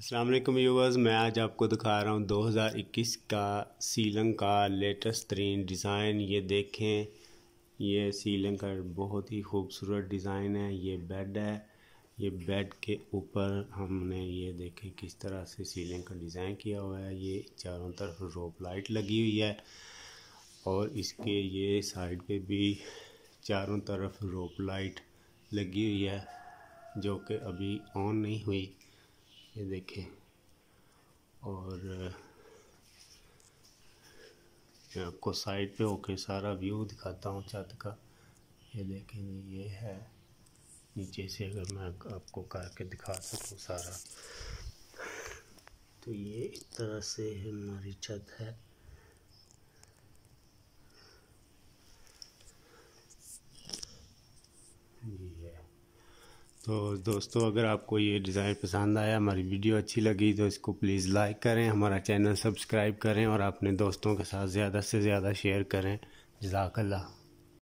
Aslam yours मैं आज आपको दिखा रहा हूँ 2021 का सीलंग का लेटेस्ट तरीन डिज़ाइन ये देखें ये सीलिंग का बहुत ही खूबसूरत डिज़ाइन है ये बेड है ये बेड के ऊपर हमने ये देखें किस तरह से सीलिंग का डिज़ाइन किया हुआ है ये चारों तरफ रोप लाइट लगी हुई है और इसके ये साइड पे भी चारों तरफ रोप लाइट लगी हुई है जो कि अभी ऑन नहीं हुई ये देखें और आपको साइड पे होके सारा व्यू दिखाता हूँ छत का ये देखें ये है नीचे से अगर मैं आपको करके दिखा सकूँ सारा तो ये इस तरह से हमारी छत है तो दोस्तों अगर आपको ये डिज़ाइन पसंद आया हमारी वीडियो अच्छी लगी तो इसको प्लीज़ लाइक करें हमारा चैनल सब्सक्राइब करें और अपने दोस्तों के साथ ज़्यादा से ज़्यादा शेयर करें जजाकल्ला